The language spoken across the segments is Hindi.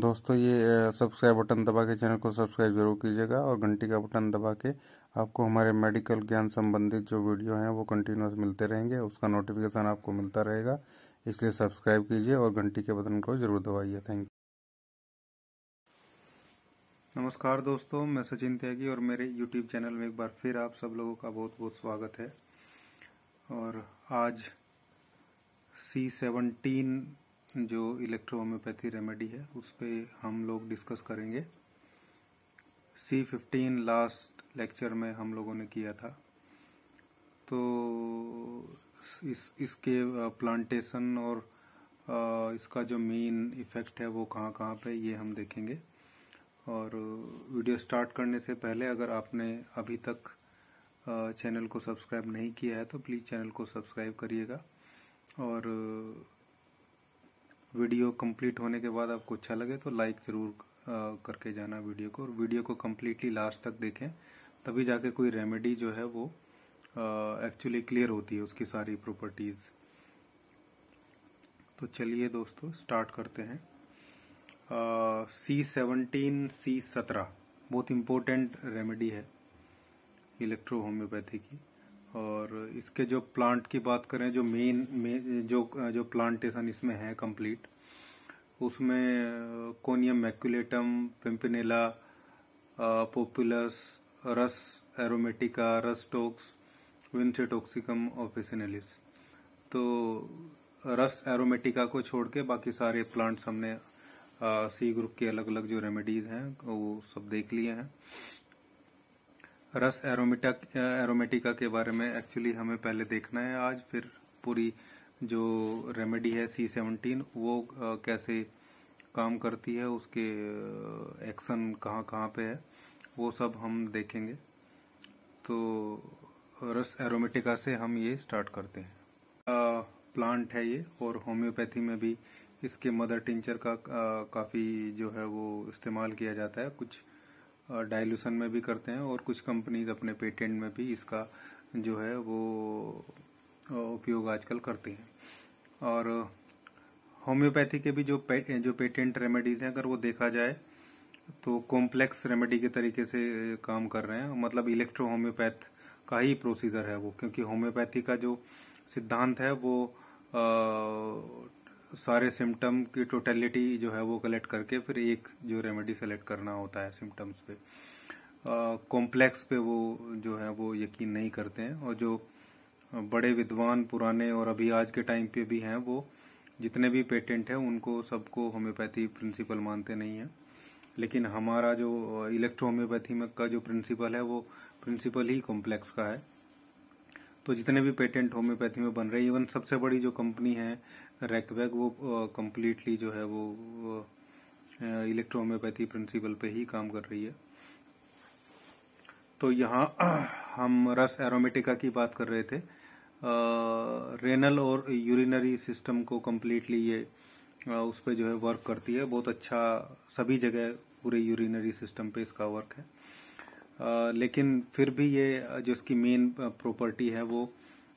दोस्तों ये सब्सक्राइब बटन दबा के चैनल को सब्सक्राइब जरूर कीजिएगा और घंटी का बटन दबा के आपको हमारे मेडिकल ज्ञान संबंधित जो वीडियो हैं वो कंटिन्यूस मिलते रहेंगे उसका नोटिफिकेशन आपको मिलता रहेगा इसलिए सब्सक्राइब कीजिए और घंटी के बटन को जरूर दबाइए थैंक यू नमस्कार दोस्तों मैं सचिन त्यागी और मेरे यूट्यूब चैनल में एक बार फिर आप सब लोगों का बहुत बहुत स्वागत है और आज सी सेवनटीन जो इलेक्ट्रोहोम्योपैथी रेमेडी है उस पर हम लोग डिस्कस करेंगे सी फिफ्टीन लास्ट लेक्चर में हम लोगों ने किया था तो इस इसके प्लांटेशन और इसका जो मेन इफेक्ट है वो कहाँ कहाँ पे ये हम देखेंगे और वीडियो स्टार्ट करने से पहले अगर आपने अभी तक चैनल को सब्सक्राइब नहीं किया है तो प्लीज़ चैनल को सब्सक्राइब करिएगा और वीडियो कंप्लीट होने के बाद आपको अच्छा लगे तो लाइक ज़रूर करके जाना वीडियो को और वीडियो को कम्प्लीटली लास्ट तक देखें तभी जाके कोई रेमेडी जो है वो एक्चुअली क्लियर होती है उसकी सारी प्रॉपर्टीज़ तो चलिए दोस्तों स्टार्ट करते हैं सी सेवनटीन सी सत्रह बहुत इम्पोर्टेंट रेमेडी है इलेक्ट्रो होम्योपैथी की और इसके जो प्लांट की बात करें जो मेन जो जो प्लांटेशन इसमें है कंप्लीट उसमें कोनियम मैक्यूलेटम पिम्पनेला पोपुलस रस एरोमेटिका रस टोक्स विंसेटोक्सिकम और फिसनेलिस तो रस एरोमेटिका को छोड़ के बाकी सारे प्लांट्स हमने सी uh, ग्रुप के अलग अलग जो रेमेडीज हैं वो सब देख लिए हैं रस एरोमेटिक एरोमेटिका के बारे में एक्चुअली हमें पहले देखना है आज फिर पूरी जो रेमेडी है सी सेवनटीन वो कैसे काम करती है उसके एक्शन कहाँ कहाँ पे है वो सब हम देखेंगे तो रस एरोमेटिका से हम ये स्टार्ट करते हैं आ, प्लांट है ये और होम्योपैथी में भी इसके मदर टिंचर का आ, काफी जो है वो इस्तेमाल किया जाता है कुछ डाइल्यूशन में भी करते हैं और कुछ कंपनीज अपने पेटेंट में भी इसका जो है वो उपयोग आजकल करती हैं और होम्योपैथी के भी जो पे, जो पेटेंट रेमेडीज हैं अगर वो देखा जाए तो कॉम्प्लेक्स रेमेडी के तरीके से काम कर रहे हैं मतलब इलेक्ट्रो होम्योपैथ का ही प्रोसीजर है वो क्योंकि होम्योपैथी का जो सिद्धांत है वो आ, सारे सिम्टम की टोटलिटी जो है वो कलेक्ट करके फिर एक जो रेमेडी सेलेक्ट करना होता है सिम्टम्स पे कॉम्प्लेक्स पे वो जो है वो यकीन नहीं करते हैं और जो बड़े विद्वान पुराने और अभी आज के टाइम पे भी हैं वो जितने भी पेटेंट हैं उनको सबको होम्योपैथी प्रिंसिपल मानते नहीं हैं लेकिन हमारा जो इलेक्ट्रो होम्योपैथी में का जो प्रिंसिपल है वो प्रिंसिपल ही कॉम्प्लेक्स का है तो जितने भी पेटेंट होम्योपैथी में बन रहे इवन सबसे बड़ी जो कंपनी है रैकवैग वो कम्प्लीटली जो है वो इलेक्ट्रोहोम्योपैथी प्रिंसिपल पे ही काम कर रही है तो यहाँ हम रस एरोमेटिका की बात कर रहे थे रेनल और यूरिनरी सिस्टम को कम्प्लीटली ये उस पर जो है वर्क करती है बहुत अच्छा सभी जगह पूरे यूरिनरी सिस्टम पे इसका वर्क है लेकिन फिर भी ये जो इसकी मेन प्रॉपर्टी है वो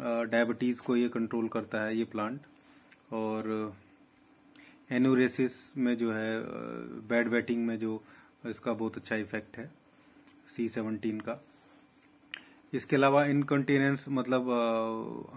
डायबिटीज़ को ये कंट्रोल करता है ये प्लांट और एनोरेसिस में जो है बैड बैटिंग में जो इसका बहुत अच्छा इफेक्ट है सी सेवनटीन का इसके अलावा इनकंटिनेंस मतलब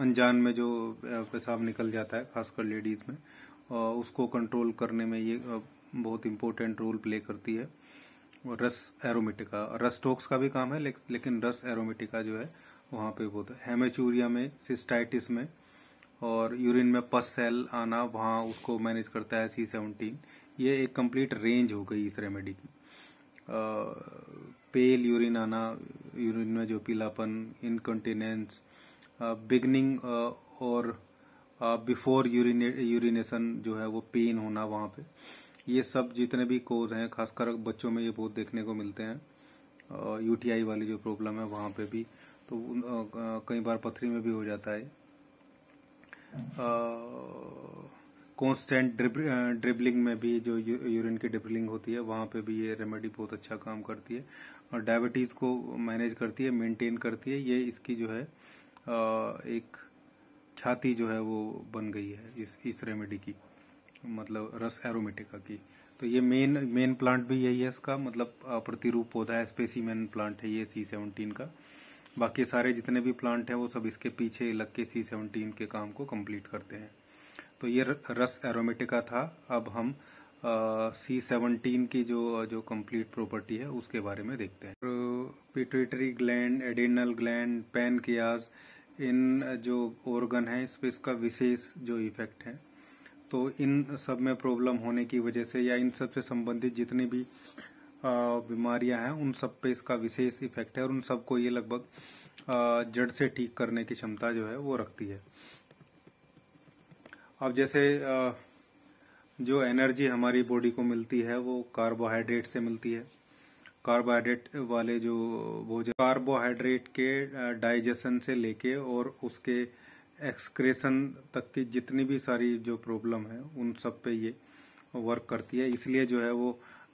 अनजान में जो पेशाब निकल जाता है खासकर लेडीज में उसको कंट्रोल करने में ये बहुत इम्पोर्टेंट रोल प्ले करती है वो रस एरोमेटिका रसटोक्स का भी काम है ले, लेकिन रस एरोमेटिका जो है वहां पे वो तो हेमेचूरिया में सिस्टाइटिस में और यूरिन में पस सेल आना वहां उसको मैनेज करता है सी सेवनटीन ये एक कंप्लीट रेंज हो गई इस रेमेडी की पेल यूरिन आना यूरिन में जो पीलापन इनकंटिनेंस बिगनिंग और बिफोर यूरिनेशन जो है वो पेन होना वहां पे ये सब जितने भी कोज हैं खासकर बच्चों में ये बहुत देखने को मिलते हैं यूटीआई वाली जो प्रॉब्लम है वहाँ पे भी तो कई बार पथरी में भी हो जाता है कॉन्स्टेंट ड्रिबलिंग में भी जो यूरिन की ड्रिबलिंग होती है वहाँ पे भी ये रेमेडी बहुत अच्छा काम करती है और डायबिटीज़ को मैनेज करती है मेंटेन करती है ये इसकी जो है एक छाती जो है वो बन गई है इस इस रेमेडी की मतलब रस एरोमेटिका की तो ये मेन मेन प्लांट भी यही है इसका मतलब प्रतिरूप पौधा है स्पेसीमेन प्लांट है ये सी सेवनटीन का बाकी सारे जितने भी प्लांट हैं वो सब इसके पीछे लग के सी सेवनटीन के काम को कंप्लीट करते हैं तो ये रस एरोमेटिका था अब हम सी सेवनटीन की जो जो कंप्लीट प्रॉपर्टी है उसके बारे में देखते हैं तो pituitary gland adrenal gland pancreas इन जो ऑर्गन है इस पर इसका विशेष जो इफेक्ट है तो इन सब में प्रॉब्लम होने की वजह से या इन सब से संबंधित जितनी भी बीमारियां हैं उन सब पे इसका विशेष इफेक्ट है और उन सबको ये लगभग जड़ से ठीक करने की क्षमता जो है वो रखती है अब जैसे जो एनर्जी हमारी बॉडी को मिलती है वो कार्बोहाइड्रेट से मिलती है कार्बोहाइड्रेट वाले जो भोजन कार्बोहाइड्रेट के डाइजेशन से लेके और उसके एक्सक्रेशन तक की जितनी भी सारी जो प्रॉब्लम है उन सब पे ये वर्क करती है इसलिए जो है वो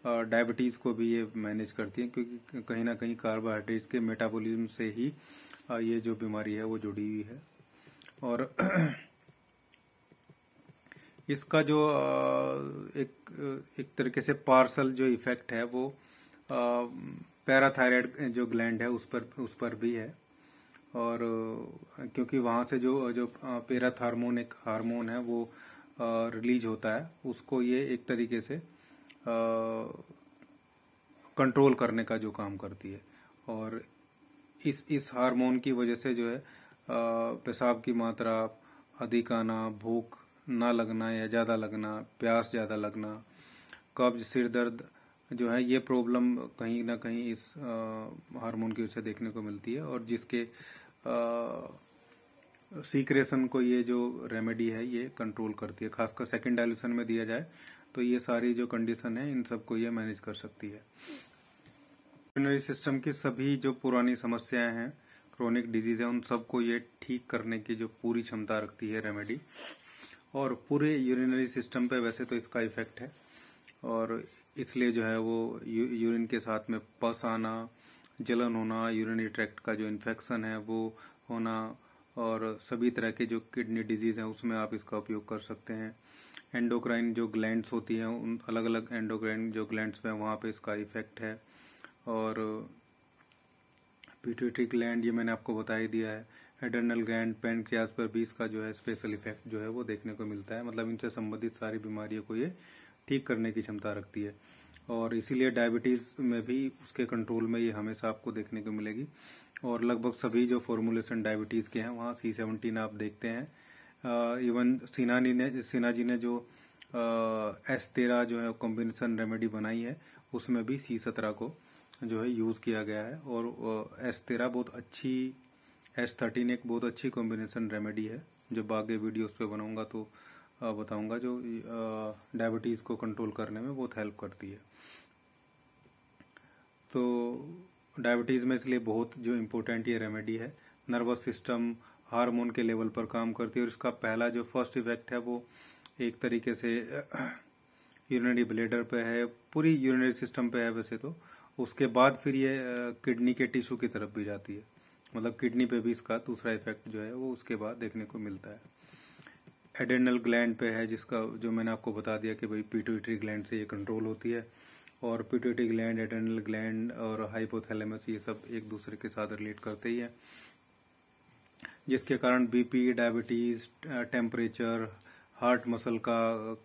डायबिटीज़ को भी ये मैनेज करती है क्योंकि कहीं ना कहीं कार्बोहाइड्रेट्स के मेटाबॉलिज्म से ही ये जो बीमारी है वो जुड़ी हुई है और इसका जो एक एक तरीके से पार्सल जो इफेक्ट है वो पैराथायरॉयड जो ग्लैंड है उस पर उस पर भी है और क्योंकि वहाँ से जो जो पेराथ हार्मोन एक हार्मोन है वो रिलीज होता है उसको ये एक तरीके से कंट्रोल करने का जो काम करती है और इस इस हार्मोन की वजह से जो है पेशाब की मात्रा अधिक आना भूख ना लगना या ज़्यादा लगना प्यास ज़्यादा लगना कब्ज सिर दर्द जो है ये प्रॉब्लम कहीं ना कहीं इस हार्मोन की वजह से देखने को मिलती है और जिसके सीक्रेशन को ये जो रेमेडी है ये कंट्रोल करती है खासकर सेकेंड डायलूशन में दिया जाए तो ये सारी जो कंडीशन है इन सबको ये मैनेज कर सकती है यूरिनरी सिस्टम की सभी जो पुरानी समस्याएं हैं क्रोनिक डिजीज है उन सबको ये ठीक करने की जो पूरी क्षमता रखती है रेमेडी और पूरे यूरिनरी सिस्टम पे वैसे तो इसका इफेक्ट है और इसलिए जो है वो यूरिन के साथ में पस आना जलन होना यूरिनरी ट्रैक्ट का जो इन्फेक्शन है वो होना और सभी तरह के जो किडनी डिजीज़ हैं उसमें आप इसका उपयोग कर सकते हैं एंडोक्राइन जो ग्लैंड्स होती हैं उन अलग अलग एंडोक्राइन जो ग्लैंड्स हैं वहाँ पे इसका इफेक्ट है और पिट्यूटरी ग्लैंड ये मैंने आपको बता ही दिया है एडर्नल ग्लैंड पेनक्रियाज पर भी इसका जो है स्पेशल इफेक्ट जो है वो देखने को मिलता है मतलब इनसे संबंधित सारी बीमारियों को ये ठीक करने की क्षमता रखती है और इसीलिए डायबिटीज़ में भी उसके कंट्रोल में ये हमेशा आपको देखने को मिलेगी और लगभग सभी जो फॉर्मूलेशन डायबिटीज़ के हैं वहाँ सी सेवनटीन आप देखते हैं आ, इवन सिन्हा ने सिन्हा जी ने जो एस तेरह जो है कॉम्बिनेशन रेमेडी बनाई है उसमें भी सी सत्रह को जो है यूज़ किया गया है और एस तेरह बहुत अच्छी एस थर्टीन एक बहुत अच्छी कॉम्बिनेशन रेमेडी है जो आगे वीडियोस पे बनाऊंगा तो बताऊंगा जो डायबिटीज़ को कंट्रोल करने में बहुत हेल्प करती है तो डायबिटीज़ में इसलिए बहुत जो इम्पोर्टेंट ये रेमेडी है नर्वस सिस्टम हार्मोन के लेवल पर काम करती है और इसका पहला जो फर्स्ट इफेक्ट है वो एक तरीके से यूरिनरी ब्लेडर पे है पूरी यूरिनरी सिस्टम पे है वैसे तो उसके बाद फिर ये किडनी के टिश्यू की तरफ भी जाती है मतलब किडनी पे भी इसका दूसरा इफेक्ट जो है वो उसके बाद देखने को मिलता है एडेनल ग्लैंड पे है जिसका जो मैंने आपको बता दिया कि भाई पीटोइटरी ग्लैंड से ये कंट्रोल होती है और पीटोइटरी ग्लैंड एडेनल ग्लैंड और हाइपोथैलेमस ये सब एक दूसरे के साथ रिलेट करते ही है जिसके कारण BP diabetes temperature heart muscle का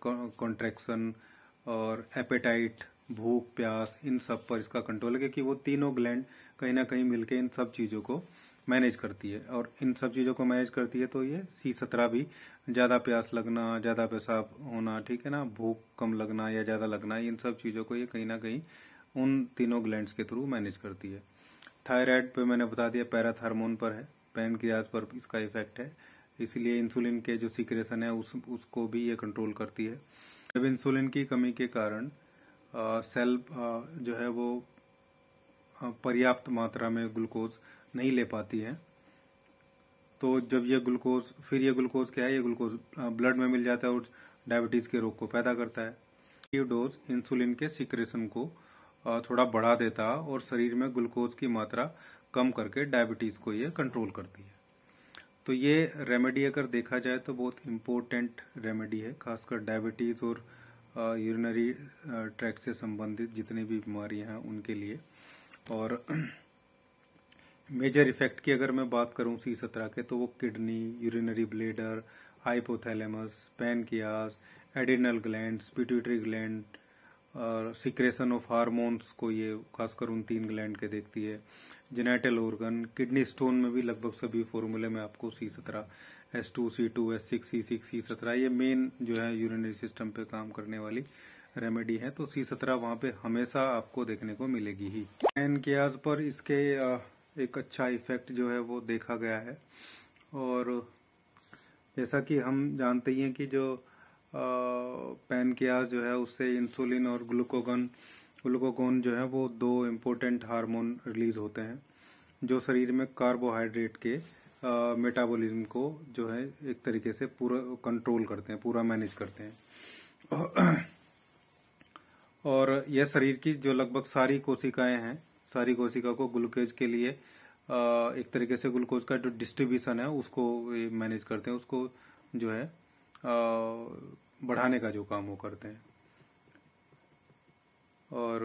कॉन्ट्रेक्शन और एपेटाइट भूख प्यास इन सब पर इसका कंट्रोल है क्योंकि वो तीनों ग्लैंड कहीं ना कहीं मिलके इन सब चीज़ों को मैनेज करती है और इन सब चीज़ों को मैनेज करती है तो ये सी सत्रह भी ज़्यादा प्यास लगना ज़्यादा पेशाब होना ठीक है ना भूख कम लगना या ज़्यादा लगना इन सब चीज़ों को ये कहीं ना कहीं उन तीनों ग्लैंड्स के थ्रू मैनेज करती है थायराइड पे मैंने बता दिया पैराथार्मोन पर है पेन की आज पर इसका इफेक्ट है इसलिए इंसुलिन के जो सिक्रेशन है उस उसको भी ये कंट्रोल करती है जब इंसुलिन की कमी के कारण आ, सेल आ, जो है वो पर्याप्त मात्रा में ग्लूकोज नहीं ले पाती है तो जब ये ग्लूकोज फिर ये ग्लूकोज क्या है ये ग्लूकोज ब्लड में मिल जाता है और डायबिटीज के रोग को पैदा करता है ये डोज इंसुलिन के सिक्रेशन को थोड़ा बढ़ा देता है और शरीर में ग्लूकोज की मात्रा कम करके डायबिटीज को ये कंट्रोल करती है तो ये रेमेडी अगर देखा जाए तो बहुत इम्पोर्टेंट रेमेडी है खासकर डायबिटीज और यूरिनरी ट्रैक से संबंधित जितनी भी बीमारियां हैं उनके लिए और मेजर इफेक्ट की अगर मैं बात करूं सी सत्रह के तो वो kidney urinary bladder hypothalamus pancreas adrenal gland pituitary gland और सिक्रेशन ऑफ हार्मोन्स को ये खासकर उन तीन ग्लैंड के देखती है जेनेटल ऑर्गन किडनी स्टोन में भी लगभग सभी फॉर्मूले में आपको सी सत्रह S two C two S six C six C सत्रह ये मेन जो है यूरिनरी सिस्टम पे काम करने वाली रेमेडी है तो सी सत्रह वहाँ पे हमेशा आपको देखने को मिलेगी ही एनकेयाज पर इसके एक अच्छा इफेक्ट जो है वो देखा गया है और जैसा कि हम जानते ही हैं कि जो पैनकियाज जो है उससे इंसुलिन और ग्लूकोगन ग्लूकोगोन जो है वो दो इम्पोर्टेंट हार्मोन रिलीज होते हैं जो शरीर में कार्बोहाइड्रेट के मेटाबॉलिज्म को जो है एक तरीके से पूरा कंट्रोल करते हैं पूरा मैनेज करते हैं और यह शरीर की जो लगभग सारी कोशिकाएं हैं सारी कोशिका को ग्लूकोज के लिए एक तरीके से ग्लूकोज का जो डिस्ट्रीब्यूशन है उसको मैनेज करते हैं उसको जो है बढ़ाने का जो काम वो करते हैं और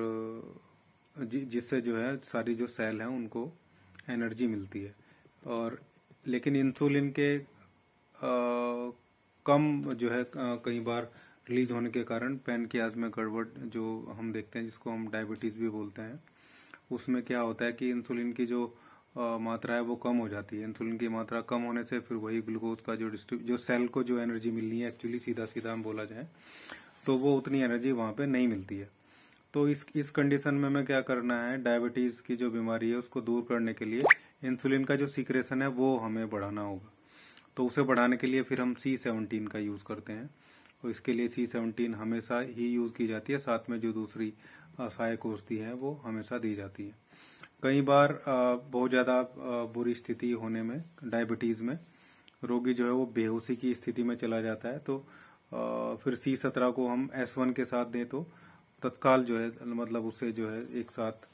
जिससे जो है सारी जो सेल है उनको एनर्जी मिलती है और लेकिन इंसुलिन के आ, कम जो है कई बार रिलीज होने के कारण पेन की आज में गड़बड़ जो हम देखते हैं जिसको हम डायबिटीज भी बोलते हैं उसमें क्या होता है कि इंसुलिन की जो मात्रा है वो कम हो जाती है इंसुलिन की मात्रा कम होने से फिर वही ग्लूकोज का जो जो सेल को जो एनर्जी मिलनी है एक्चुअली सीधा सीधा हम बोला जाए तो वो उतनी एनर्जी वहां पे नहीं मिलती है तो इस इस कंडीशन में हमें क्या करना है डायबिटीज की जो बीमारी है उसको दूर करने के लिए इंसुलिन का जो सीक्रेशन है वो हमें बढ़ाना होगा तो उसे बढ़ाने के लिए फिर हम सी सेवनटीन का यूज करते हैं तो इसके लिए सी सेवनटीन हमेशा ही यूज की जाती है साथ में जो दूसरी सहायक औषधि है वो हमेशा दी जाती है कई बार बहुत ज्यादा बुरी स्थिति होने में डायबिटीज में रोगी जो है वो बेहोशी की स्थिति में चला जाता है तो फिर सी सत्रह को हम एस वन के साथ दें तो तत्काल जो है मतलब उससे जो है एक साथ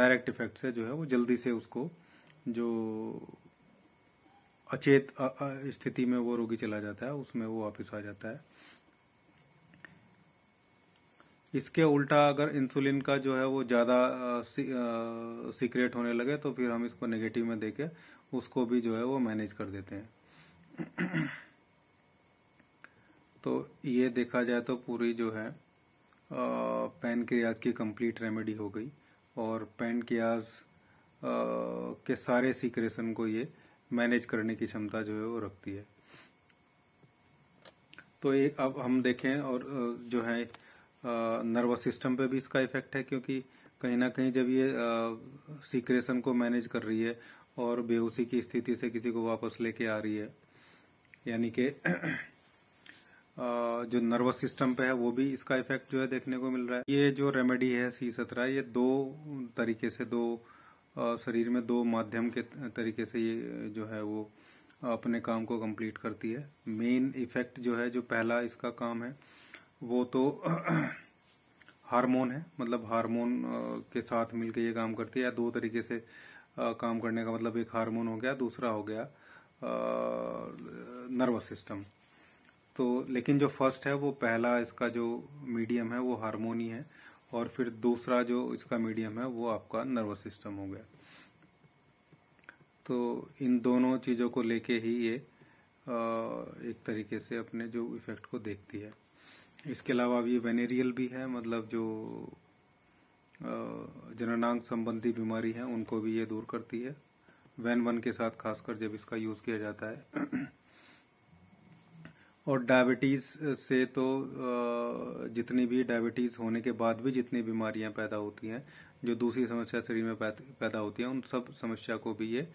डायरेक्ट इफेक्ट से जो है वो जल्दी से उसको जो अचेत स्थिति में वो रोगी चला जाता है उसमें वो वापिस आ जाता है इसके उल्टा अगर इंसुलिन का जो है वो ज़्यादा सीक्रेट होने लगे तो फिर हम इसको नेगेटिव में देके उसको भी जो है वो मैनेज कर देते हैं तो ये देखा जाए तो पूरी जो है पेन क्रियाज की कंप्लीट रेमेडी हो गई और पेन क्रियाज के सारे सीक्रेशन को ये मैनेज करने की क्षमता जो है वो रखती है तो ये अब हम देखें और जो है नर्वस सिस्टम पे भी इसका इफेक्ट है क्योंकि कहीं ना कहीं जब ये सीक्रेशन को मैनेज कर रही है और बेहोशी की स्थिति से किसी को वापस लेके आ रही है यानी कि जो नर्वस सिस्टम पे है वो भी इसका इफेक्ट जो है देखने को मिल रहा है ये जो रेमेडी है सी सत्रह ये दो तरीके से दो शरीर में दो माध्यम के तरीके से ये जो है वो अपने काम को कंप्लीट करती है मेन इफेक्ट जो है जो पहला इसका काम है वो तो हार्मोन है मतलब हार्मोन के साथ मिलकर ये काम करती है या दो तरीके से काम करने का मतलब एक हार्मोन हो गया दूसरा हो गया नर्वस सिस्टम तो लेकिन जो फर्स्ट है वो पहला इसका जो मीडियम है वो हार्मोन ही है और फिर दूसरा जो इसका मीडियम है वो आपका नर्वस सिस्टम हो गया तो इन दोनों चीज़ों को लेके ही ये एक तरीके से अपने जो इफेक्ट को देखती है इसके अलावा ये वेनेरियल भी है मतलब जो जननांग संबंधी बीमारी है उनको भी ये दूर करती है वैन वन के साथ खासकर जब इसका यूज़ किया जाता है और डायबिटीज़ से तो जितनी भी डायबिटीज़ होने के बाद भी जितनी बीमारियां पैदा होती हैं जो दूसरी समस्या शरीर में पैदा होती हैं उन सब समस्या को भी ये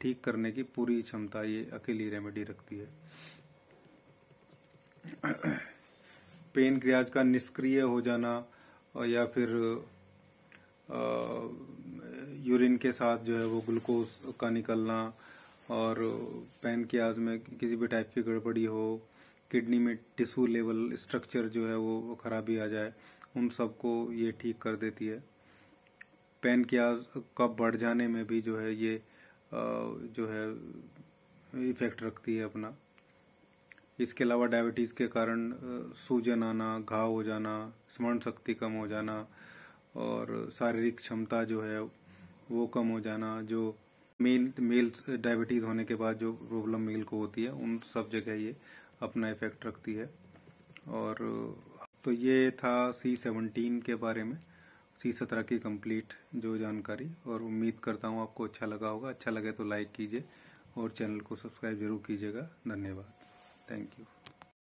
ठीक करने की पूरी क्षमता ये अकेली रेमेडी रखती है पेन क्रियाज का निष्क्रिय हो जाना या फिर यूरिन के साथ जो है वो ग्लूकोज का निकलना और पेन क्रियाज में किसी भी टाइप की गड़बड़ी हो किडनी में टिश्यू लेवल स्ट्रक्चर जो है वो खराबी आ जाए उन सबको ये ठीक कर देती है पेन क्या कब बढ़ जाने में भी जो है ये जो है इफेक्ट रखती है अपना इसके अलावा डायबिटीज़ के कारण सूजन आना घाव हो जाना स्मरण शक्ति कम हो जाना और शारीरिक क्षमता जो है वो कम हो जाना जो मेल मेल डायबिटीज़ होने के बाद जो प्रॉब्लम मेल को होती है उन सब जगह ये अपना इफेक्ट रखती है और तो ये था सी सेवनटीन के बारे में सी सत्रह की कंप्लीट जो जानकारी और उम्मीद करता हूँ आपको अच्छा लगा होगा अच्छा लगे तो लाइक कीजिए और चैनल को सब्सक्राइब जरूर कीजिएगा धन्यवाद थैंक यू